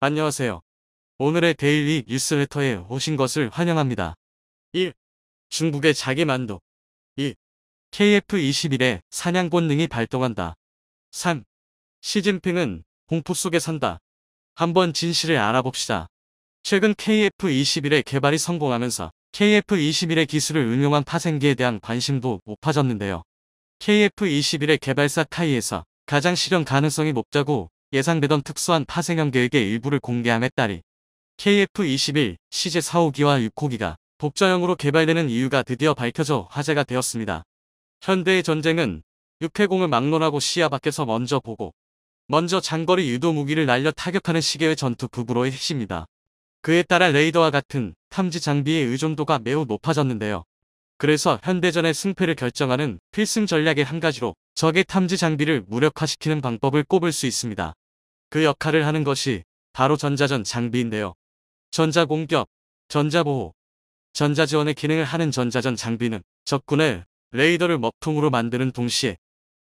안녕하세요. 오늘의 데일리 뉴스레터에 오신 것을 환영합니다. 1. 중국의 자기만족 2. KF-21의 사냥 본능이 발동한다. 3. 시진핑은 공포 속에 산다. 한번 진실을 알아봅시다. 최근 KF-21의 개발이 성공하면서 KF-21의 기술을 응용한 파생기에 대한 관심도 높아졌는데요. KF-21의 개발사 카이에서 가장 실현 가능성이 높다고 예상되던 특수한 파생형 계획의 일부를 공개함에 따리 KF-21 시제4호기와 6호기가 독자형으로 개발되는 이유가 드디어 밝혀져 화제가 되었습니다. 현대의 전쟁은 육해공을 막론하고 시야 밖에서 먼저 보고 먼저 장거리 유도 무기를 날려 타격하는 시계의 전투 부부로의 핵심입니다 그에 따라 레이더와 같은 탐지 장비의 의존도가 매우 높아졌는데요. 그래서 현대전의 승패를 결정하는 필승 전략의 한 가지로 적의 탐지 장비를 무력화시키는 방법을 꼽을 수 있습니다. 그 역할을 하는 것이 바로 전자전 장비인데요. 전자공격, 전자보호, 전자지원의 기능을 하는 전자전 장비는 적군의 레이더를 먹통으로 만드는 동시에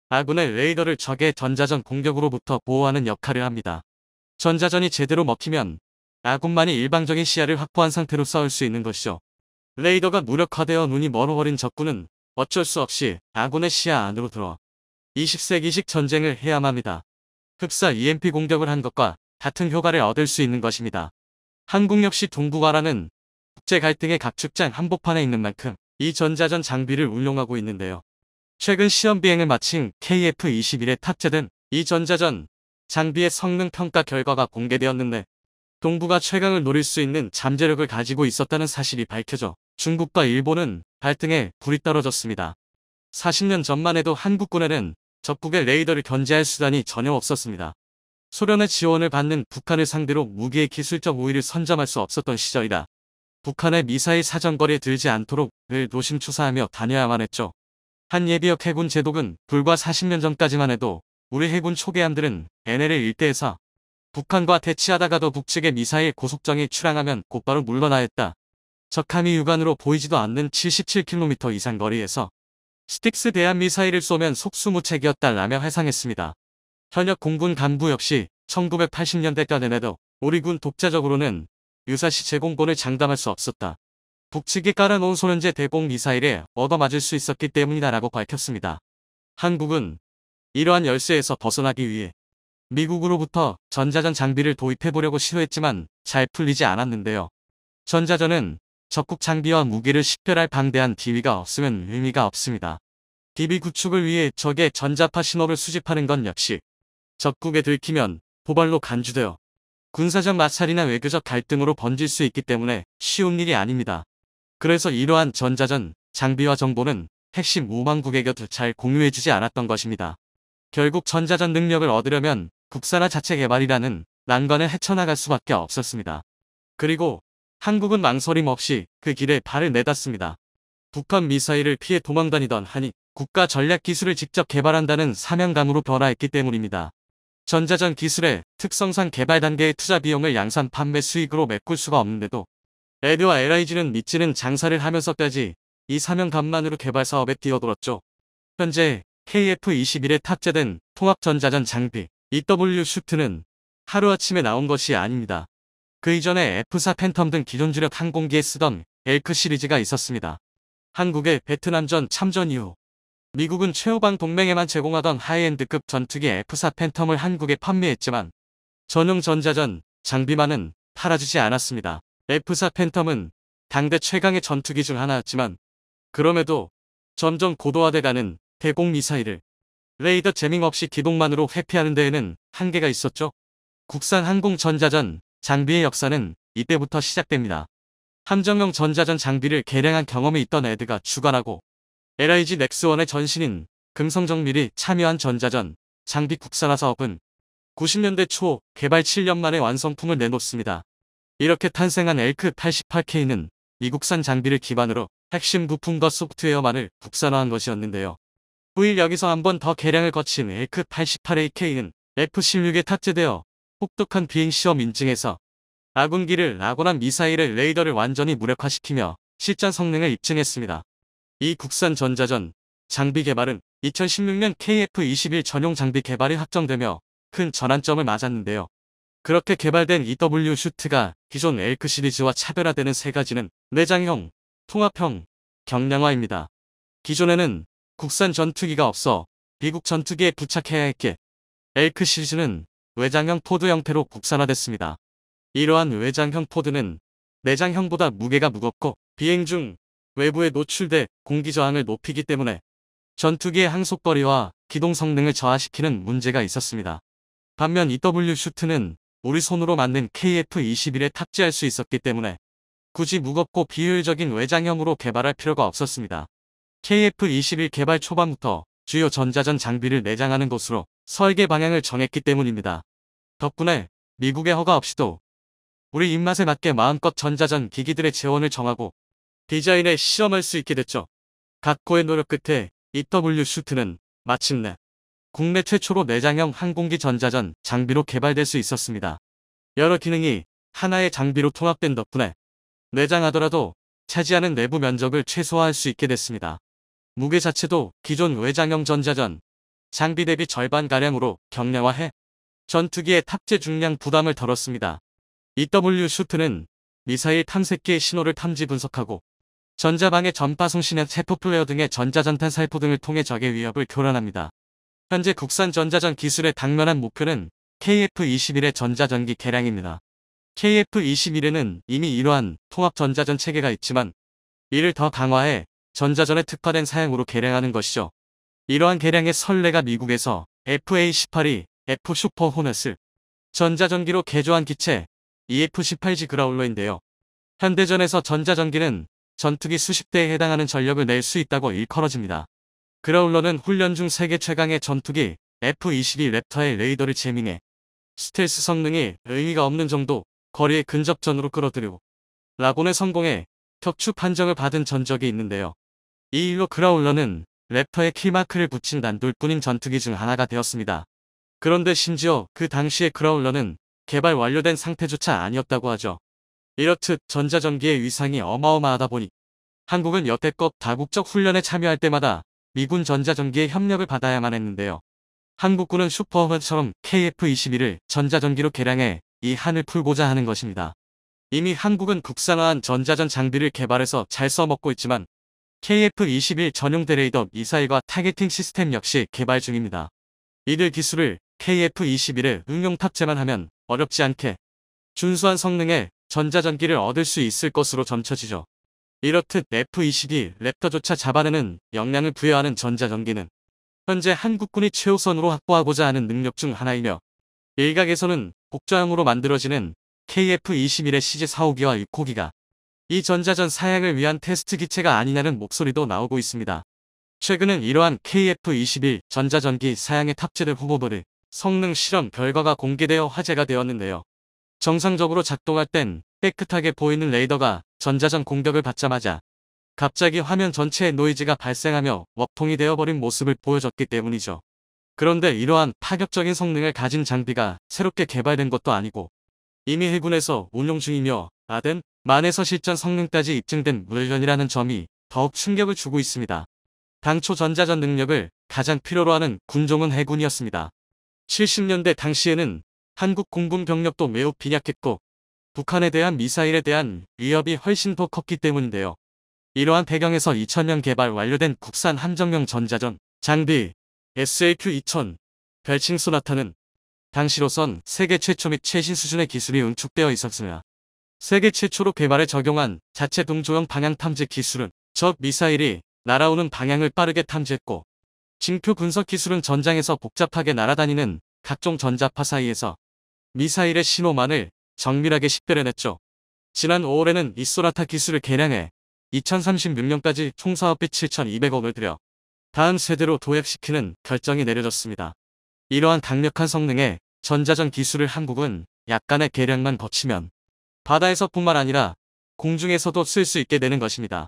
아군의 레이더를 적의 전자전 공격으로부터 보호하는 역할을 합니다. 전자전이 제대로 먹히면 아군만이 일방적인 시야를 확보한 상태로 싸울 수 있는 것이죠. 레이더가 무력화되어 눈이 멀어버린 적군은 어쩔 수 없이 아군의 시야 안으로 들어와 20세기식 전쟁을 해야합니다. 흡사 EMP 공격을 한 것과 같은 효과를 얻을 수 있는 것입니다. 한국 역시 동북아라는 국제 갈등의 각축장 한복판에 있는 만큼 이 전자전 장비를 운용하고 있는데요. 최근 시험 비행을 마친 KF-21에 탑재된 이 전자전 장비의 성능 평가 결과가 공개되었는데 동북아 최강을 노릴 수 있는 잠재력을 가지고 있었다는 사실이 밝혀져 중국과 일본은 발등에 불이 떨어졌습니다. 40년 전만 해도 한국군에는 적국의 레이더를 견제할 수단이 전혀 없었습니다. 소련의 지원을 받는 북한을 상대로 무기의 기술적 우위를 선점할 수 없었던 시절이다. 북한의 미사일 사정거리에 들지 않도록 늘 노심초사하며 다녀야만 했죠. 한 예비역 해군 제독은 불과 40년 전까지만 해도 우리 해군 초계함들은 NLL 일대에서 북한과 대치하다가도 북측의 미사일 고속정이 출항하면 곧바로 물러나 했다. 적함이 육안으로 보이지도 않는 77km 이상 거리에서 스틱스 대한 미사일을 쏘면 속수무책이었다라며 회상했습니다. 현역 공군 간부 역시 1980년대까지에도 우리군 독자적으로는 유사시 제공권을 장담할 수 없었다. 북측이 깔아놓은 소련제 대공 미사일에 얻어맞을 수 있었기 때문이다라고 밝혔습니다. 한국은 이러한 열쇠에서 벗어나기 위해 미국으로부터 전자전 장비를 도입해보려고 시도했지만 잘 풀리지 않았는데요. 전자전은 적국 장비와 무기를 식별할 방대한 DB가 없으면 의미가 없습니다. DB 구축을 위해 적의 전자파 신호를 수집하는 건 역시 적국에 들키면 도발로 간주되어 군사적 마찰이나 외교적 갈등으로 번질 수 있기 때문에 쉬운 일이 아닙니다. 그래서 이러한 전자전, 장비와 정보는 핵심 우방국에게도잘 공유해주지 않았던 것입니다. 결국 전자전 능력을 얻으려면 국산화 자체 개발이라는 난관을 헤쳐나갈 수밖에 없었습니다. 그리고 한국은 망설임 없이 그 길에 발을 내닫습니다. 북한 미사일을 피해 도망다니던 한이 국가 전략 기술을 직접 개발한다는 사명감으로 변화했기 때문입니다. 전자전 기술의 특성상 개발 단계의 투자 비용을 양산 판매 수익으로 메꿀 수가 없는데도 에드와 LIG는 미치는 장사를 하면서까지 이 사명감만으로 개발 사업에 뛰어들었죠. 현재 KF-21에 탑재된 통합전자전 장비 EW 슈트는 하루아침에 나온 것이 아닙니다. 그 이전에 F4 팬텀 등 기존 주력 항공기에 쓰던 엘크 시리즈가 있었습니다. 한국의 베트남전 참전 이후 미국은 최후방 동맹에만 제공하던 하이엔드급 전투기 F4 팬텀을 한국에 판매했지만 전용 전자전 장비만은 팔아주지 않았습니다. F4 팬텀은 당대 최강의 전투기 중 하나였지만 그럼에도 점점 고도화돼가는 대공미사일을 레이더 재밍 없이 기동만으로 회피하는 데에는 한계가 있었죠. 국산 항공전자전 장비의 역사는 이때부터 시작됩니다. 함정용 전자전 장비를 개량한 경험이 있던 에드가 주관하고 LIG 넥스원의 전신인 금성정밀이 참여한 전자전 장비 국산화 사업은 90년대 초 개발 7년 만에 완성품을 내놓습니다. 이렇게 탄생한 엘크 88K는 미국산 장비를 기반으로 핵심 부품과 소프트웨어만을 국산화한 것이었는데요. 후일 여기서 한 번 더 개량을 거친 엘크 88AK는 F16에 탑재되어 혹독한 비행시험 인증에서 아군기를 아군함 미사일을 레이더를 완전히 무력화시키며 실전 성능을 입증했습니다. 이 국산 전자전 장비 개발은 2016년 KF-21 전용 장비 개발이 확정되며 큰 전환점을 맞았는데요. 그렇게 개발된 EW 슈트가 기존 엘크 시리즈와 차별화되는 세 가지는 내장형, 통합형, 경량화입니다. 기존에는 국산 전투기가 없어 미국 전투기에 부착해야 했기에 엘크 시리즈는 외장형 포드 형태로 국산화됐습니다. 이러한 외장형 포드는 내장형보다 무게가 무겁고 비행 중 외부에 노출돼 공기 저항을 높이기 때문에 전투기의 항속거리와 기동 성능을 저하시키는 문제가 있었습니다. 반면 EW 슈트는 우리 손으로 만든 KF-21에 탑재할 수 있었기 때문에 굳이 무겁고 비효율적인 외장형으로 개발할 필요가 없었습니다. KF-21 개발 초반부터 주요 전자전 장비를 내장하는 곳으로 설계 방향을 정했기 때문입니다. 덕분에 미국의 허가 없이도 우리 입맛에 맞게 마음껏 전자전 기기들의 재원을 정하고 디자인에 실험할 수 있게 됐죠. 각고의 노력 끝에 EW 슈트는 마침내 국내 최초로 내장형 항공기 전자전 장비로 개발될 수 있었습니다. 여러 기능이 하나의 장비로 통합된 덕분에 내장하더라도 차지하는 내부 면적을 최소화할 수 있게 됐습니다. 무게 자체도 기존 외장형 전자전 장비 대비 절반가량으로 경량화해 전투기의 탑재 중량 부담을 덜었습니다. EW 슈트는 미사일 탐색기의 신호를 탐지 분석하고 전자방의 전파 송신의 세포 플레어 등의 전자전탄 살포 등을 통해 적의 위협을 교란합니다. 현재 국산 전자전 기술의 당면한 목표는 KF-21의 전자전기 개량입니다. KF-21에는 이미 이러한 통합 전자전 체계가 있지만 이를 더 강화해 전자전에 특화된 사양으로 개량하는 것이죠. 이러한 개량의 선례가 미국에서 FA-18이 F 슈퍼 호너스 전자전기로 개조한 기체 EF-18G 그라울러인데요. 현대전에서 전자전기는 전투기 수십 대에 해당하는 전력을 낼 수 있다고 일컬어집니다. 그라울러는 훈련 중 세계 최강의 전투기 F-22 랩터의 레이더를 재밍해 스텔스 성능이 의미가 없는 정도 거리의 근접전으로 끌어들이고 라곤의 성공에 격추 판정을 받은 전적이 있는데요. 이 일로 그라울러는 랩터의 킬마크를 붙인 난돌꾼인 전투기 중 하나가 되었습니다. 그런데 심지어 그 당시의 그라울러는 개발 완료된 상태조차 아니었다고 하죠. 이렇듯 전자전기의 위상이 어마어마하다 보니 한국은 여태껏 다국적 훈련에 참여할 때마다 미군 전자전기의 협력을 받아야만 했는데요. 한국군은 슈퍼허처럼 KF-21을 전자전기로 개량해 이 한을 풀고자 하는 것입니다. 이미 한국은 국산화한 전자전 장비를 개발해서 잘 써먹고 있지만 KF-21 전용 대레이더 미사일과 타겟팅 시스템 역시 개발 중입니다. 이들 기술을 KF-21에 응용 탑재만 하면 어렵지 않게 준수한 성능의 전자전기를 얻을 수 있을 것으로 점쳐지죠. 이렇듯 F-22 랩터조차 잡아내는 역량을 부여하는 전자전기는 현재 한국군이 최우선으로 확보하고자 하는 능력 중 하나이며 일각에서는 복좌형으로 만들어지는 KF-21의 CG-45기와 6호기가 이 전자전 사양을 위한 테스트 기체가 아니냐는 목소리도 나오고 있습니다. 최근은 이러한 KF-21 전자전기 사양에 탑재된 후보들의 성능 실험 결과가 공개되어 화제가 되었는데요. 정상적으로 작동할 땐 깨끗하게 보이는 레이더가 전자전 공격을 받자마자 갑자기 화면 전체에 노이즈가 발생하며 워통이 되어버린 모습을 보여줬기 때문이죠. 그런데 이러한 파격적인 성능을 가진 장비가 새롭게 개발된 것도 아니고 이미 해군에서 운용 중이며 아덴, 만에서 실전 성능까지 입증된 물건이라는 점이 더욱 충격을 주고 있습니다. 당초 전자전 능력을 가장 필요로 하는 군종은 해군이었습니다. 70년대 당시에는 한국 공군 병력도 매우 빈약했고 북한에 대한 미사일에 대한 위협이 훨씬 더 컸기 때문인데요. 이러한 배경에서 2000년 개발 완료된 국산 함정형 전자전 장비 SAQ-2000 별칭 소나타는 당시로선 세계 최초 및 최신 수준의 기술이 응축되어 있었으며 세계 최초로 개발에 적용한 자체 동조형 방향 탐지 기술은 적 미사일이 날아오는 방향을 빠르게 탐지했고 징표 분석 기술은 전장에서 복잡하게 날아다니는 각종 전자파 사이에서 미사일의 신호만을 정밀하게 식별해냈죠. 지난 5월에는 이소라타 기술을 개량해 2036년까지 총 사업비 7,200억을 들여 다음 세대로 도입시키는 결정이 내려졌습니다. 이러한 강력한 성능의 전자전 기술을 한국은 약간의 개량만 거치면 바다에서뿐만 아니라 공중에서도 쓸 수 있게 되는 것입니다.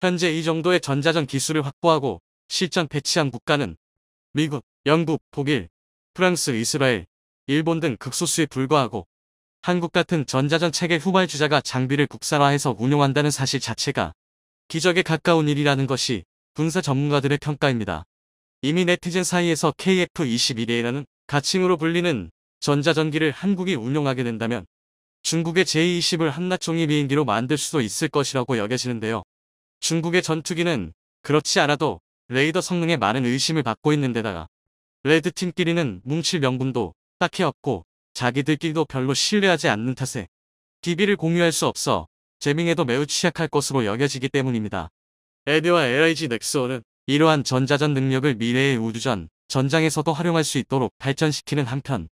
현재 이 정도의 전자전 기술을 확보하고 실전 배치한 국가는 미국, 영국, 독일, 프랑스, 이스라엘, 일본 등 극소수에 불과하고 한국 같은 전자전 체계 후발주자가 장비를 국산화해서 운용한다는 사실 자체가 기적에 가까운 일이라는 것이 군사 전문가들의 평가입니다. 이미 네티즌 사이에서 KF-21A라는 가칭으로 불리는 전자전기를 한국이 운용하게 된다면 중국의 제20을 한낱 종이 비행기로 만들 수도 있을 것이라고 여겨지는데요. 중국의 전투기는 그렇지 않아도 레이더 성능에 많은 의심을 받고 있는 데다가 레드팀끼리는 뭉칠 명분도 딱히 없고 자기들끼리도 별로 신뢰하지 않는 탓에 DB를 공유할 수 없어 재밍에도 매우 취약할 것으로 여겨지기 때문입니다. 에드와 LIG 넥스원은 이러한 전자전 능력을 미래의 우주전, 전장에서도 활용할 수 있도록 발전시키는 한편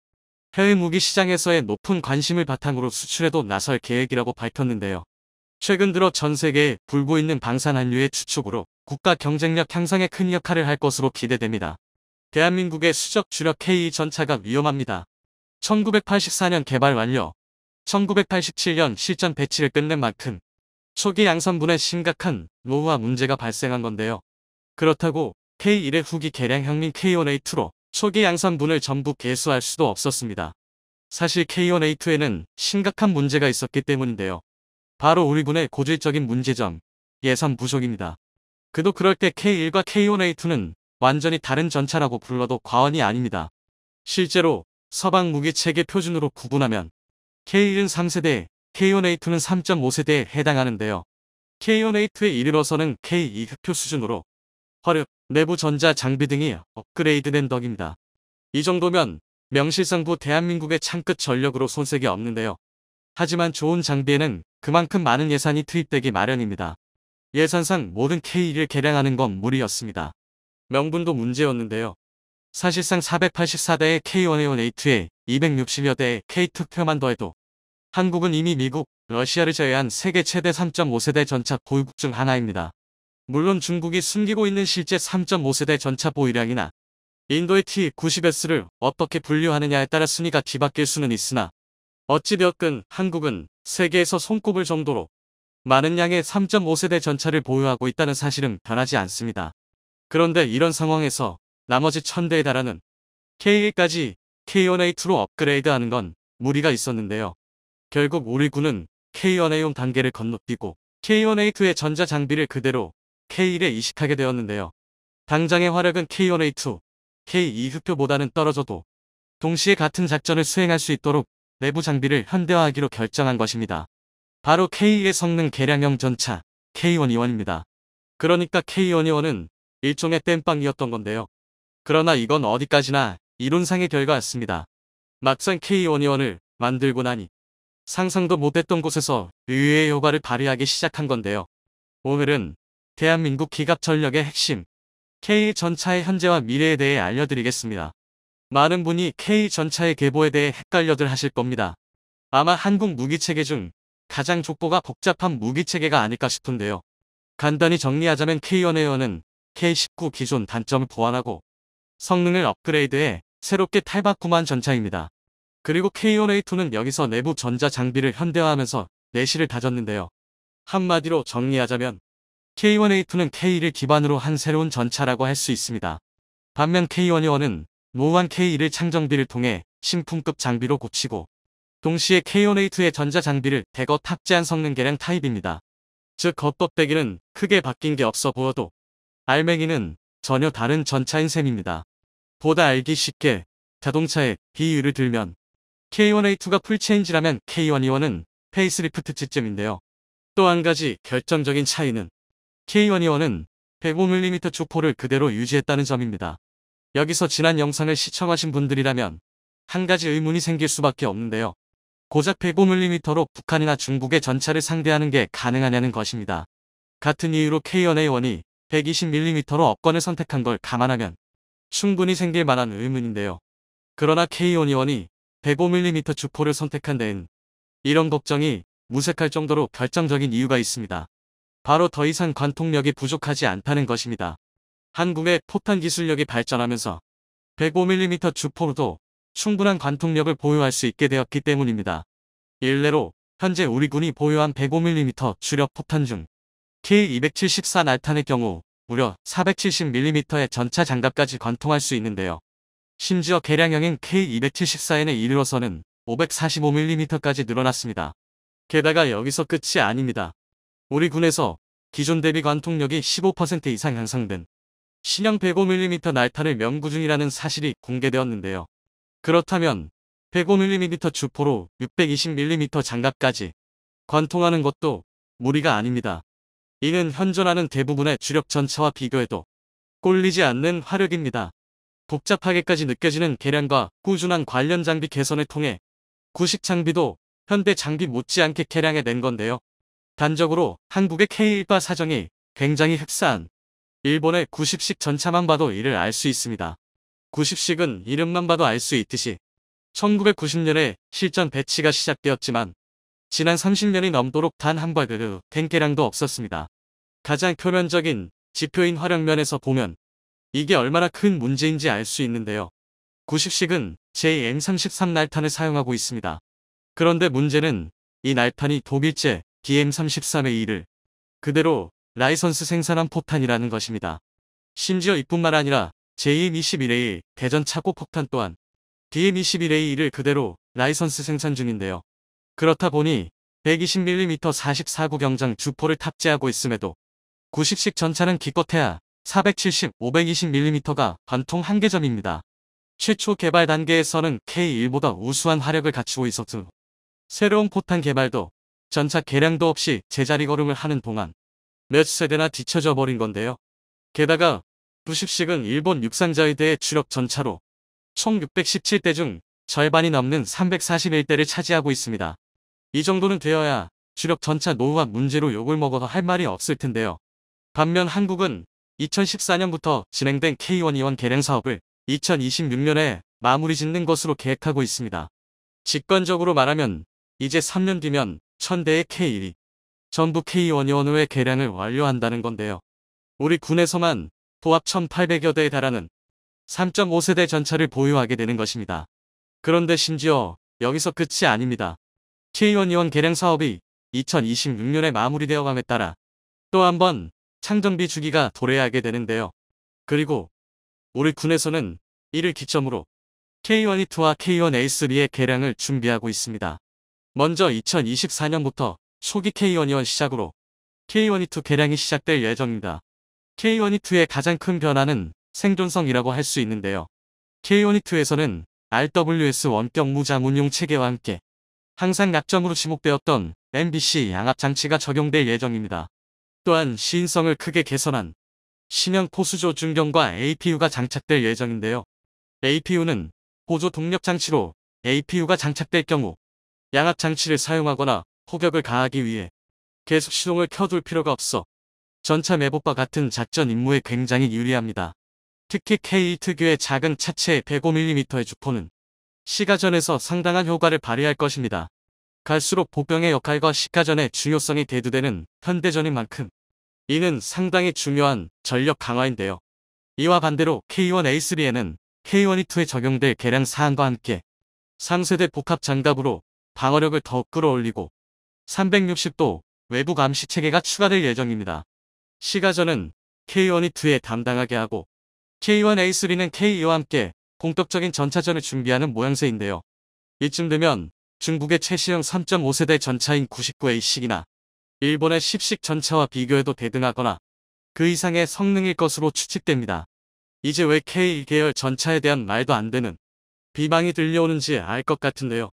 해외 무기 시장에서의 높은 관심을 바탕으로 수출에도 나설 계획이라고 밝혔는데요. 최근 들어 전 세계에 불고 있는 방산한류의 추축으로 국가 경쟁력 향상에 큰 역할을 할 것으로 기대됩니다. 대한민국의 수적 주력 K2 전차가 위험합니다. 1984년 개발 완료, 1987년 실전 배치를 끝낸 만큼 초기 양산분에 심각한 노후화 문제가 발생한 건데요. 그렇다고 K1의 후기 개량형및 K1A2로 초기 양산분을 전부 개수할 수도 없었습니다. 사실 K1A2에는 심각한 문제가 있었기 때문인데요. 바로 우리 군의 고질적인 문제점, 예산 부족입니다. 그도 그럴 때 K1과 K1A2는 완전히 다른 전차라고 불러도 과언이 아닙니다. 실제로 서방 무기체계 표준으로 구분하면 K1은 3세대, K1A2는 3.5세대에 해당하는데요. K1A2에 이르러서는 K2 흑표 수준으로 화력, 내부 전자 장비 등이 업그레이드된 덕입니다. 이 정도면 명실상부 대한민국의 창끝 전력으로 손색이 없는데요. 하지만 좋은 장비에는 그만큼 많은 예산이 투입되기 마련입니다. 예산상 모든 K1을 개량하는 건 무리였습니다. 명분도 문제였는데요. 사실상 484대의 K1A1A2에 260여 대의 K2표만 더해도 한국은 이미 미국, 러시아를 제외한 세계 최대 3.5세대 전차 보유국 중 하나입니다. 물론 중국이 숨기고 있는 실제 3.5세대 전차 보유량이나 인도의 T-90S를 어떻게 분류하느냐에 따라 순위가 뒤바뀔 수는 있으나 어찌 되었든 한국은 세계에서 손꼽을 정도로 많은 양의 3.5세대 전차를 보유하고 있다는 사실은 변하지 않습니다. 그런데 이런 상황에서 나머지 천대에 달하는 K1까지 K1A2로 업그레이드하는 건 무리가 있었는데요. 결국 우리 군은 K1A용 단계를 건너뛰고 K1A2의 전자장비를 그대로 K1에 이식하게 되었는데요. 당장의 화력은 K1A2, K2 흡표보다는 떨어져도 동시에 같은 작전을 수행할 수 있도록 내부 장비를 현대화하기로 결정한 것입니다. 바로 k 1의 성능 개량형 전차 K121입니다. 그러니까 K121은 일종의 땜빵이었던 건데요. 그러나 이건 어디까지나 이론상의 결과였습니다. 막상 K121을 만들고 나니 상상도 못했던 곳에서 의외의 효과를 발휘하기 시작한 건데요. 오늘은 대한민국 기갑 전력의 핵심 K전차의 현재와 미래에 대해 알려드리겠습니다. 많은 분이 K전차의 계보에 대해 헷갈려들 하실 겁니다. 아마 한국 무기체계 중 가장 족보가 복잡한 무기체계가 아닐까 싶은데요. 간단히 정리하자면 k 1 a 1은 K19 기존 단점을 보완하고 성능을 업그레이드해 새롭게 탈바꿈한 전차입니다. 그리고 K1A2는 여기서 내부 전자 장비를 현대화하면서 내실을 다졌는데요. 한마디로 정리하자면 K1A2는 K1을 기반으로 한 새로운 전차라고 할 수 있습니다. 반면 K1A1은 노후한 K1을 창정비를 통해 신품급 장비로 고치고 동시에 K1A2의 전자장비를 대거 탑재한 성능개량 타입입니다. 즉 겉껍데기는 크게 바뀐 게 없어 보여도 알맹이는 전혀 다른 전차인 셈입니다. 보다 알기 쉽게 자동차의 비유를 들면 K1A2가 풀체인지라면 K1A1은 e 페이스리프트 지점인데요. 또 한 가지 결정적인 차이는 K1이원은 105mm 주포를 그대로 유지했다는 점입니다. 여기서 지난 영상을 시청하신 분들이라면 한 가지 의문이 생길 수밖에 없는데요. 고작 105mm로 북한이나 중국의 전차를 상대하는 게 가능하냐는 것입니다. 같은 이유로 K1A1이 120mm로 업권을 선택한 걸 감안하면 충분히 생길 만한 의문인데요. 그러나 K1A1이 105mm 주포를 선택한 데엔 이런 걱정이 무색할 정도로 결정적인 이유가 있습니다. 바로 더 이상 관통력이 부족하지 않다는 것입니다. 한국의 폭탄 기술력이 발전하면서 105mm 주포로도 충분한 관통력을 보유할 수 있게 되었기 때문입니다. 일례로 현재 우리 군이 보유한 105mm 주력 폭탄중 K274 날탄의 경우 무려 470mm의 전차 장갑까지 관통할 수 있는데요. 심지어 개량형인 K274N에 이르러서는 545mm까지 늘어났습니다. 게다가 여기서 끝이 아닙니다. 우리 군에서 기존 대비 관통력이 15% 이상 향상된 신형 105mm 날탄을 명구 중이라는 사실이 공개되었는데요. 그렇다면 105mm 주포로 620mm 장갑까지 관통하는 것도 무리가 아닙니다. 이는 현존하는 대부분의 주력 전차와 비교해도 꼴리지 않는 화력입니다. 복잡하게까지 느껴지는 개량과 꾸준한 관련 장비 개선을 통해 구식 장비도 현대 장비 못지않게 개량해낸 건데요. 단적으로 한국의 K1과 사정이 굉장히 흡사한 일본의 90식 전차만 봐도 이를 알 수 있습니다. 90식은 이름만 봐도 알 수 있듯이 1990년에 실전 배치가 시작되었지만 지난 30년이 넘도록 단한 과그 탱계량도 없었습니다. 가장 표면적인 지표인 화력면에서 보면 이게 얼마나 큰 문제인지 알 수 있는데요. 90식은 j M33 날탄을 사용하고 있습니다. 그런데 문제는 이 날탄이 독일제 BM33의 2를 그대로 라이선스 생산한 폭탄이라는 것입니다. 심지어 이뿐만 아니라 JM21A 대전 차고 폭탄 또한 BM21A1을 그대로 라이선스 생산 중인데요. 그렇다 보니 120mm 44구 경장 주포를 탑재하고 있음에도 90식 전차는 기껏해야 470, 520mm가 관통 한계점입니다. 최초 개발 단계에서는 K1보다 우수한 화력을 갖추고 있었으 새로운 포탄 개발도 전차 개량도 없이 제자리 걸음을 하는 동안 몇 세대나 뒤쳐져 버린 건데요. 게다가 90식은 일본 육상자위대의 주력 전차로 총 617대 중 절반이 넘는 341대를 차지하고 있습니다. 이 정도는 되어야 주력 전차 노후화 문제로 욕을 먹어서 할 말이 없을 텐데요. 반면 한국은 2014년부터 진행된 K1 이원 개량 사업을 2026년에 마무리 짓는 것으로 계획하고 있습니다. 직관적으로 말하면 이제 3년 뒤면 천대의 K1이 전부 k 1원후의 개량을 완료한다는 건데요. 우리 군에서만 포합 1800여 대에 달하는 3.5세대 전차를 보유하게 되는 것입니다. 그런데 심지어 여기서 끝이 아닙니다. K1이원 개량 사업이 2026년에 마무리되어 감에 따라 또 한 번 창정비 주기가 도래하게 되는데요. 그리고 우리 군에서는 이를 기점으로 K1E2와 K1A3의 개량을 준비하고 있습니다. 먼저 2024년부터 초기 K1E1 시작으로 K1E2 개량이 시작될 예정입니다. K1E2의 가장 큰 변화는 생존성이라고 할 수 있는데요. K1E2에서는 RWS 원격 무장 운용 체계와 함께 항상 약점으로 지목되었던 MBC 양압 장치가 적용될 예정입니다. 또한 시인성을 크게 개선한 신형 포수조 중경과 APU가 장착될 예정인데요. APU는 보조 동력 장치로 APU가 장착될 경우 양압 장치를 사용하거나 호격을 가하기 위해 계속 시동을 켜둘 필요가 없어 전차 매복과 같은 작전 임무에 굉장히 유리합니다. 특히 K 2 특유의 작은 차체 105mm의 주포는 시가전에서 상당한 효과를 발휘할 것입니다. 갈수록 보병의 역할과 시가전의 중요성이 대두되는 현대전인 만큼 이는 상당히 중요한 전력 강화인데요. 이와 반대로 K1A3에는 K1E2에 적용될 개량 사항과 함께 상세대 복합 장갑으로 방어력을 더 끌어올리고 360도 외부 감시 체계가 추가될 예정입니다. 시가전은 K1이 2에 담당하게 하고 K1A3는 K2와 함께 공격적인 전차전을 준비하는 모양새인데요. 이쯤 되면 중국의 최시형 3.5세대 전차인 99A식이나 일본의 10식 전차와 비교해도 대등하거나 그 이상의 성능일 것으로 추측됩니다. 이제 왜 K 1 계열 전차에 대한 말도 안 되는 비방이 들려오는지 알 것 같은데요.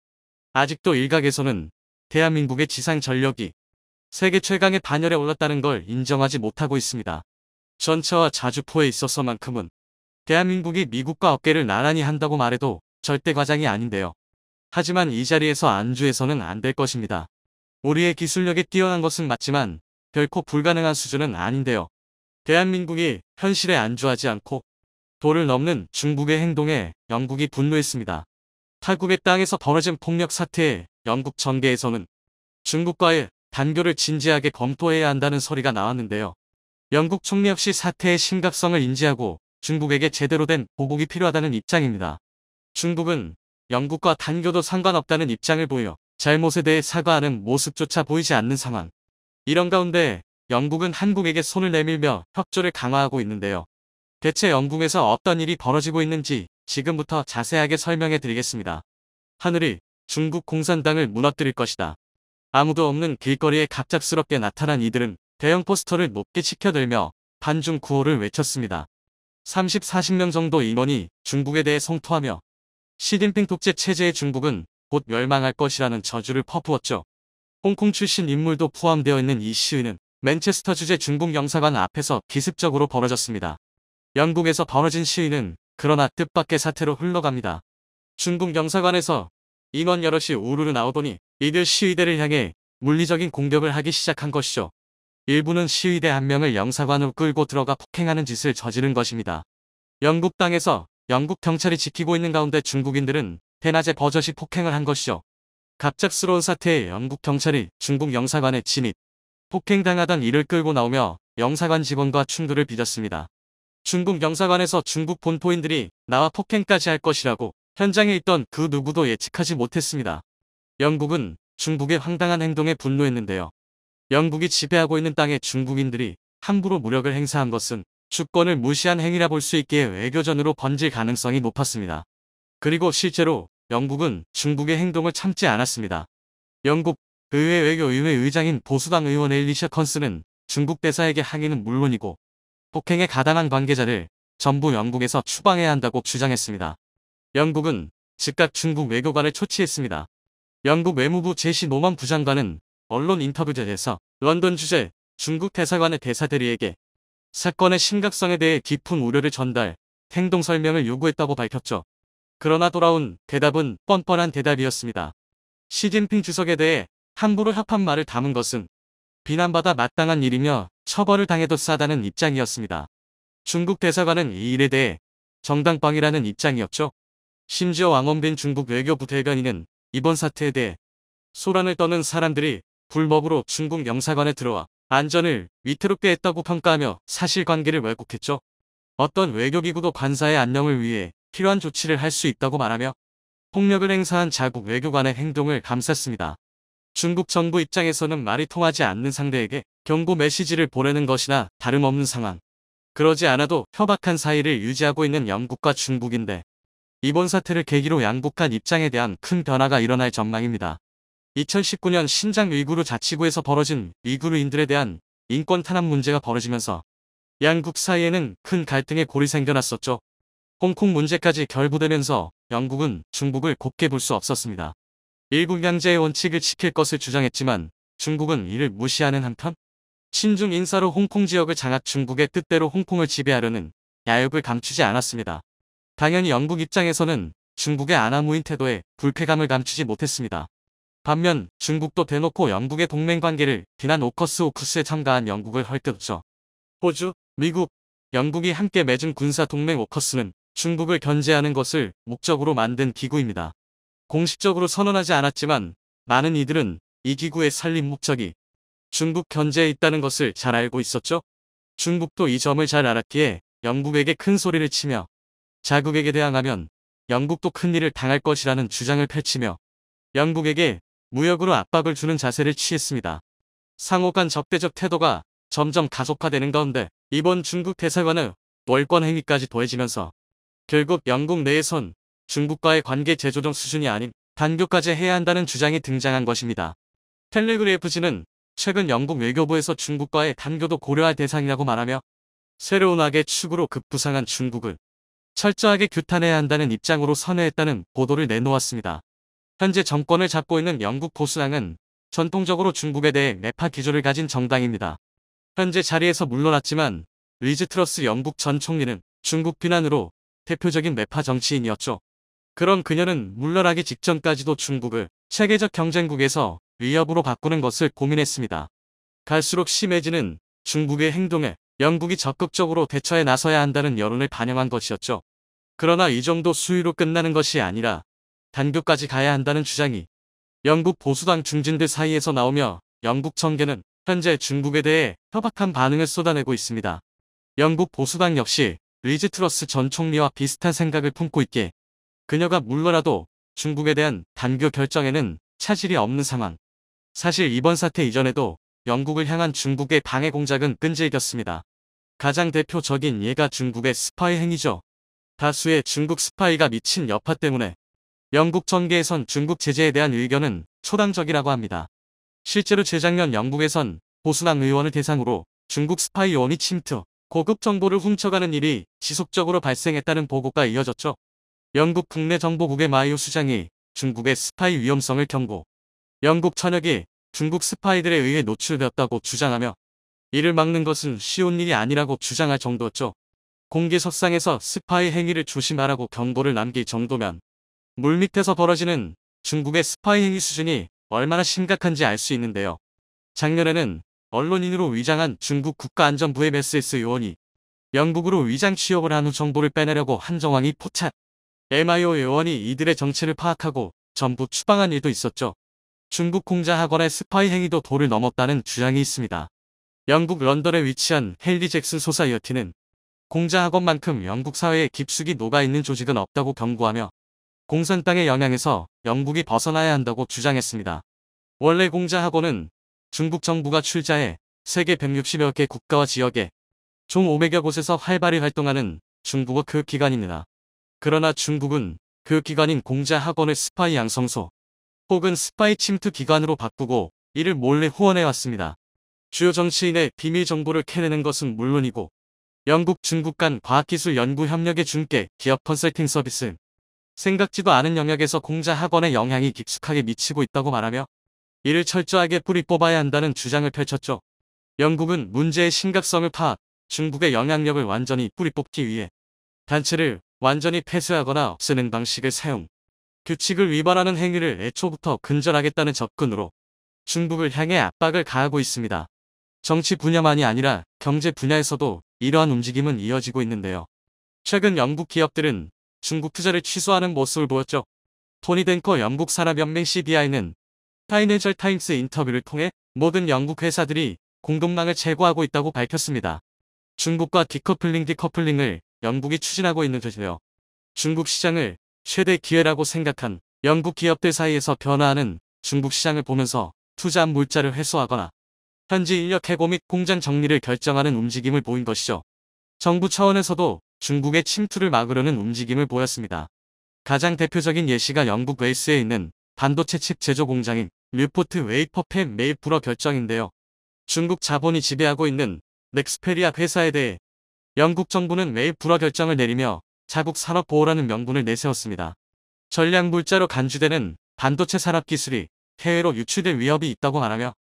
아직도 일각에서는 대한민국의 지상 전력이 세계 최강의 반열에 올랐다는 걸 인정하지 못하고 있습니다. 전차와 자주포에 있어서만큼은 대한민국이 미국과 어깨를 나란히 한다고 말해도 절대 과장이 아닌데요. 하지만 이 자리에서 안주해서는 안 될 것입니다. 우리의 기술력이 뛰어난 것은 맞지만 결코 불가능한 수준은 아닌데요. 대한민국이 현실에 안주하지 않고 도를 넘는 중국의 행동에 영국이 분노했습니다. 탈국의 땅에서 벌어진 폭력 사태에 영국 전계에서는 중국과의 단교를 진지하게 검토해야 한다는 소리가 나왔는데요. 영국 총리 역시 사태의 심각성을 인지하고 중국에게 제대로 된 보복이 필요하다는 입장입니다. 중국은 영국과 단교도 상관없다는 입장을 보여 잘못에 대해 사과하는 모습조차 보이지 않는 상황. 이런 가운데 영국은 한국에게 손을 내밀며 협조를 강화하고 있는데요. 대체 영국에서 어떤 일이 벌어지고 있는지 지금부터 자세하게 설명해 드리겠습니다. 하늘이 중국 공산당을 무너뜨릴 것이다. 아무도 없는 길거리에 갑작스럽게 나타난 이들은 대형 포스터를 높게 치켜들며 반중 구호를 외쳤습니다. 30, 40명 정도 임원이 중국에 대해 성토하며 시진핑 독재 체제의 중국은 곧 멸망할 것이라는 저주를 퍼부었죠. 홍콩 출신 인물도 포함되어 있는 이 시위는 맨체스터 주재 중국 영사관 앞에서 기습적으로 벌어졌습니다. 영국에서 벌어진 시위는 그러나 뜻밖의 사태로 흘러갑니다. 중국 영사관에서 인원 여럿이 우르르 나오더니 이들 시위대를 향해 물리적인 공격을 하기 시작한 것이죠. 일부는 시위대 한 명을 영사관으로 끌고 들어가 폭행하는 짓을 저지른 것입니다. 영국 땅에서 영국 경찰이 지키고 있는 가운데 중국인들은 대낮에 버젓이 폭행을 한 것이죠. 갑작스러운 사태에 영국 경찰이 중국 영사관에 침입 폭행당하던 이를 끌고 나오며 영사관 직원과 충돌을 빚었습니다. 중국 영사관에서 중국 본토인들이 나와 폭행까지 할 것이라고 현장에 있던 그 누구도 예측하지 못했습니다. 영국은 중국의 황당한 행동에 분노했는데요. 영국이 지배하고 있는 땅에 중국인들이 함부로 무력을 행사한 것은 주권을 무시한 행위라 볼 수 있기에 외교전으로 번질 가능성이 높았습니다. 그리고 실제로 영국은 중국의 행동을 참지 않았습니다. 영국 의회 외교의회 의장인 보수당 의원 엘리샤 컨스는 중국 대사에게 항의는 물론이고 폭행에 가담한 관계자를 전부 영국에서 추방해야 한다고 주장했습니다. 영국은 즉각 중국 외교관을 초치했습니다. 영국 외무부 제시 노먼 부장관은 언론 인터뷰 자리에서 런던 주재 중국 대사관의 대사 대리에게 사건의 심각성에 대해 깊은 우려를 전달, 행동 설명을 요구했다고 밝혔죠. 그러나 돌아온 대답은 뻔뻔한 대답이었습니다. 시진핑 주석에 대해 함부로 협한 말을 담은 것은 비난받아 마땅한 일이며 처벌을 당해도 싸다는 입장이었습니다. 중국 대사관은 이 일에 대해 정당방위라는 입장이었죠. 심지어 왕원빈 중국 외교부 대변인은 이번 사태에 대해 소란을 떠는 사람들이 불법으로 중국 영사관에 들어와 안전을 위태롭게 했다고 평가하며 사실관계를 왜곡했죠. 어떤 외교기구도 관사의 안녕을 위해 필요한 조치를 할 수 있다고 말하며 폭력을 행사한 자국 외교관의 행동을 감쌌습니다. 중국 정부 입장에서는 말이 통하지 않는 상대에게 경고 메시지를 보내는 것이나 다름없는 상황. 그러지 않아도 협박한 사이를 유지하고 있는 영국과 중국인데 이번 사태를 계기로 양국 간 입장에 대한 큰 변화가 일어날 전망입니다. 2019년 신장 위구르 자치구에서 벌어진 위구르인들에 대한 인권 탄압 문제가 벌어지면서 양국 사이에는 큰 갈등의 골이 생겨났었죠. 홍콩 문제까지 결부되면서 영국은 중국을 곱게 볼 수 없었습니다. 일국 양제의 원칙을 지킬 것을 주장했지만 중국은 이를 무시하는 한편 친중 인사로 홍콩 지역을 장악 중국의 뜻대로 홍콩을 지배하려는 야욕을 감추지 않았습니다. 당연히 영국 입장에서는 중국의 아나무인 태도에 불쾌감을 감추지 못했습니다. 반면 중국도 대놓고 영국의 동맹관계를 비난 오커스 오크스에 참가한 영국을 헐뜯었죠. 호주, 미국, 영국이 함께 맺은 군사 동맹 오커스는 중국을 견제하는 것을 목적으로 만든 기구입니다. 공식적으로 선언하지 않았지만 많은 이들은 이 기구의 살림 목적이 중국 견제에 있다는 것을 잘 알고 있었죠. 중국도 이 점을 잘 알았기에 영국에게 큰 소리를 치며 자국에게 대항하면 영국도 큰일을 당할 것이라는 주장을 펼치며 영국에게 무역으로 압박을 주는 자세를 취했습니다. 상호 간 적대적 태도가 점점 가속화되는 가운데 이번 중국 대사관의 월권 행위까지 더해지면서 결국 영국 내에선 중국과의 관계 재조정 수준이 아닌 단교까지 해야 한다는 주장이 등장한 것입니다. 텔레그래프지는 최근 영국 외교부에서 중국과의 단교도 고려할 대상이라고 말하며 새로운 악의 축으로 급부상한 중국을 철저하게 규탄해야 한다는 입장으로 선회했다는 보도를 내놓았습니다. 현재 정권을 잡고 있는 영국 보수당은 전통적으로 중국에 대해 매파 기조를 가진 정당입니다. 현재 자리에서 물러났지만 리즈 트러스 영국 전 총리는 중국 비난으로 대표적인 매파 정치인이었죠. 그런 그녀는 물러나기 직전까지도 중국을 체계적 경쟁국에서 위협으로 바꾸는 것을 고민했습니다. 갈수록 심해지는 중국의 행동에 영국이 적극적으로 대처해 나서야 한다는 여론을 반영한 것이었죠. 그러나 이 정도 수위로 끝나는 것이 아니라 단교까지 가야 한다는 주장이 영국 보수당 중진들 사이에서 나오며 영국 청계는 현재 중국에 대해 협박한 반응을 쏟아내고 있습니다. 영국 보수당 역시 리즈 트러스 전 총리와 비슷한 생각을 품고 있기에 그녀가 물러라도 중국에 대한 단교 결정에는 차질이 없는 상황. 사실 이번 사태 이전에도 영국을 향한 중국의 방해 공작은 끈질겼습니다. 가장 대표적인 예가 중국의 스파이 행위죠. 다수의 중국 스파이가 미친 여파 때문에 영국 전계에선 중국 제재에 대한 의견은 초당적이라고 합니다. 실제로 재작년 영국에선 보수당 의원을 대상으로 중국 스파이 요원이 침투, 고급 정보를 훔쳐가는 일이 지속적으로 발생했다는 보고가 이어졌죠. 영국 국내 정보국의 마이오 수장이 중국의 스파이 위험성을 경고. 영국 천역이 중국 스파이들에 의해 노출되었다고 주장하며 이를 막는 것은 쉬운 일이 아니라고 주장할 정도였죠. 공개석상에서 스파이 행위를 조심하라고 경고를 남길 정도면 물밑에서 벌어지는 중국의 스파이 행위 수준이 얼마나 심각한지 알 수 있는데요. 작년에는 언론인으로 위장한 중국 국가안전부의 메에스 요원이 영국으로 위장 취업을 한 후 정보를 빼내려고 한 정황이 포착. MIO 요원이 이들의 정체를 파악하고 전부 추방한 일도 있었죠. 중국 공자 학원의 스파이 행위도 도를 넘었다는 주장이 있습니다. 영국 런던에 위치한 헨리 잭슨 소사이어티는 공자 학원만큼 영국 사회에 깊숙이 녹아있는 조직은 없다고 경고하며 공산당의 영향에서 영국이 벗어나야 한다고 주장했습니다. 원래 공자 학원은 중국 정부가 출자해 세계 160여 개 국가와 지역에 총 500여 곳에서 활발히 활동하는 중국어 교육기관입니다. 그러나 중국은 그 기관인 공자 학원을 스파이 양성소 혹은 스파이 침투 기관으로 바꾸고 이를 몰래 후원해왔습니다. 주요 정치인의 비밀 정보를 캐내는 것은 물론이고 영국 중국 간 과학기술 연구 협력의 중계 기업 컨설팅 서비스 생각지도 않은 영역에서 공자 학원의 영향이 깊숙하게 미치고 있다고 말하며 이를 철저하게 뿌리 뽑아야 한다는 주장을 펼쳤죠. 영국은 문제의 심각성을 파악, 중국의 영향력을 완전히 뿌리 뽑기 위해 단체를 완전히 폐쇄하거나 없애는 방식을 사용. 규칙을 위반하는 행위를 애초부터 근절하겠다는 접근으로 중국을 향해 압박을 가하고 있습니다. 정치 분야만이 아니라 경제 분야에서도 이러한 움직임은 이어지고 있는데요. 최근 영국 기업들은 중국 투자를 취소하는 모습을 보였죠. 토니 덴커 영국 산업연맹 CBI는 파이낸셜 타임스 인터뷰를 통해 모든 영국 회사들이 공동망을 제고하고 있다고 밝혔습니다. 중국과 디커플링 디커플링을 영국이 추진하고 있는 것이며 중국 시장을 최대 기회라고 생각한 영국 기업들 사이에서 변화하는 중국 시장을 보면서 투자한 물자를 회수하거나 현지 인력 해고 및 공장 정리를 결정하는 움직임을 보인 것이죠. 정부 차원에서도 중국의 침투를 막으려는 움직임을 보였습니다. 가장 대표적인 예시가 영국 웨이스에 있는 반도체 칩 제조 공장인 류포트 웨이퍼팹 메이프로 결정인데요. 중국 자본이 지배하고 있는 넥스페리아 회사에 대해 영국 정부는 매일 불화 결정을 내리며 자국 산업 보호라는 명분을 내세웠습니다. 전략 물자로 간주되는 반도체 산업 기술이 해외로 유출될 위협이 있다고 말하며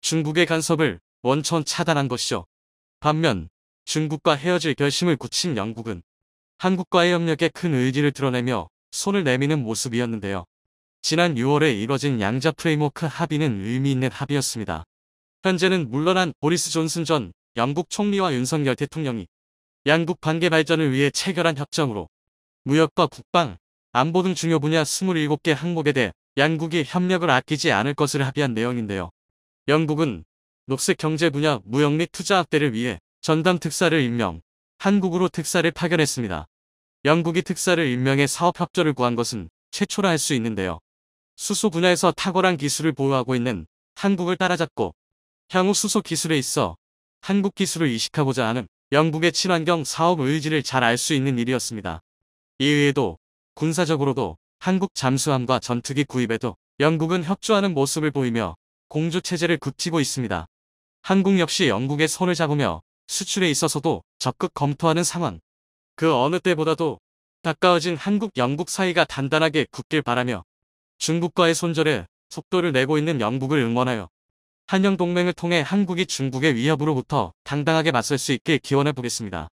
중국의 간섭을 원천 차단한 것이죠. 반면 중국과 헤어질 결심을 굳힌 영국은 한국과의 협력에 큰 의지를 드러내며 손을 내미는 모습이었는데요. 지난 6월에 이뤄진 양자 프레임워크 합의는 의미 있는 합의였습니다. 현재는 물러난 보리스 존슨 전 영국 총리와 윤석열 대통령이 양국 관계 발전을 위해 체결한 협정으로 무역과 국방, 안보 등 중요 분야 27개 항목에 대해 양국이 협력을 아끼지 않을 것을 합의한 내용인데요. 영국은 녹색 경제 분야 무역 및 투자 확대를 위해 전담 특사를 임명, 한국으로 특사를 파견했습니다. 영국이 특사를 임명해 사업 협조를 구한 것은 최초라 할 수 있는데요. 수소 분야에서 탁월한 기술을 보유하고 있는 한국을 따라잡고 향후 수소 기술에 있어 한국 기술을 이식하고자 하는 영국의 친환경 사업 의지를 잘 알 수 있는 일이었습니다. 이외에도 군사적으로도 한국 잠수함과 전투기 구입에도 영국은 협조하는 모습을 보이며 공조체제를 굽히고 있습니다. 한국 역시 영국의 손을 잡으며 수출에 있어서도 적극 검토하는 상황. 그 어느 때보다도 가까워진 한국 영국 사이가 단단하게 굳길 바라며 중국과의 손절에 속도를 내고 있는 영국을 응원하여 한영 동맹을 통해 한국이 중국의 위협으로부터 당당하게 맞설 수 있길 기원해 보겠습니다.